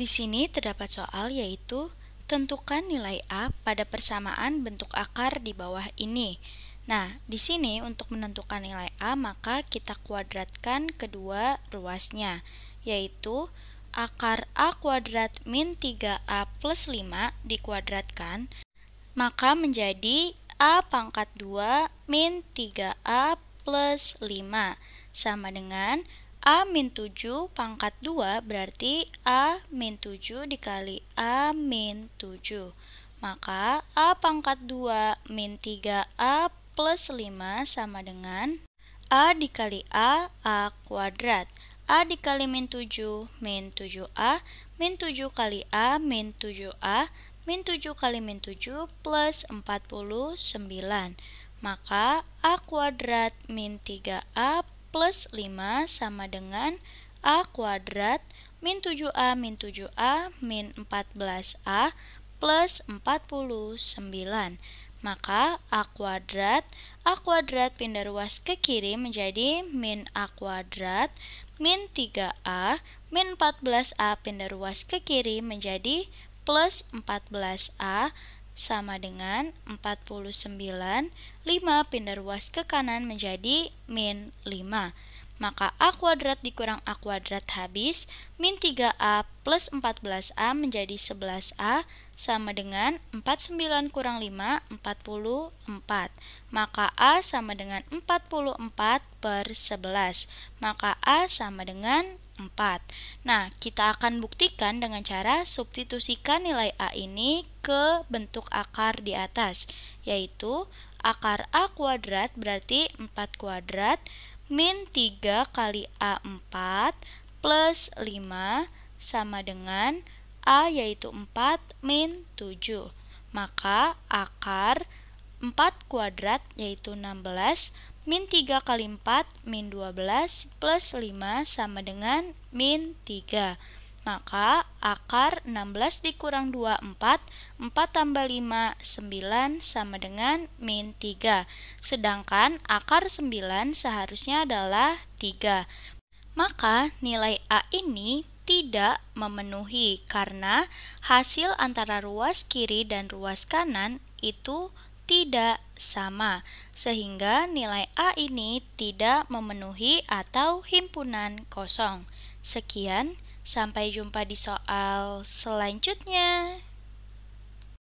Di sini terdapat soal yaitu tentukan nilai A pada persamaan bentuk akar di bawah ini. Nah, di sini untuk menentukan nilai A maka kita kuadratkan kedua ruasnya, yaitu akar A kuadrat min 3A plus 5 dikuadratkan, maka menjadi A pangkat 2 min 3A plus 5 sama dengan A min 7 pangkat 2 berarti A min 7 dikali A min 7. Maka A pangkat 2 min 3A plus 5 sama dengan A dikali A, A kuadrat. A dikali min 7, min 7A, min 7 kali A, min 7A, min 7 kali min 7 plus 49. Maka A kuadrat min 3A plus 5 sama dengan A kuadrat min 7A min 7A min 14A plus 49. Maka A kuadrat, A kuadrat pindah ruas ke kiri menjadi min A kuadrat min 3A min 14A pindah ruas ke kiri menjadi plus 14A sama dengan 49. 5 pindah ruas ke kanan menjadi min 5. Maka A kuadrat dikurang A kuadrat habis, min 3A plus 14A menjadi 11A sama dengan 49 kurang 5, 44. Maka A sama dengan 44 per 11. Maka A sama dengan 4. Nah, kita akan buktikan dengan cara substitusikan nilai A ini ke bentuk akar di atas, yaitu akar A kuadrat berarti 4 kuadrat min 3 kali A 4 plus 5 sama dengan A yaitu 4 min 7. Maka akar 4 kuadrat yaitu 16 Min 3 kali 4, min 12, plus 5 sama dengan min 3. Maka akar 16 dikurang 2, 4. 4 tambah 5, 9 sama dengan min 3. Sedangkan akar 9 seharusnya adalah 3. Maka nilai A ini tidak memenuhi karena hasil antara ruas kiri dan ruas kanan itu tidak sama, sehingga nilai A ini tidak memenuhi atau himpunan kosong. Sekian, sampai jumpa di soal selanjutnya.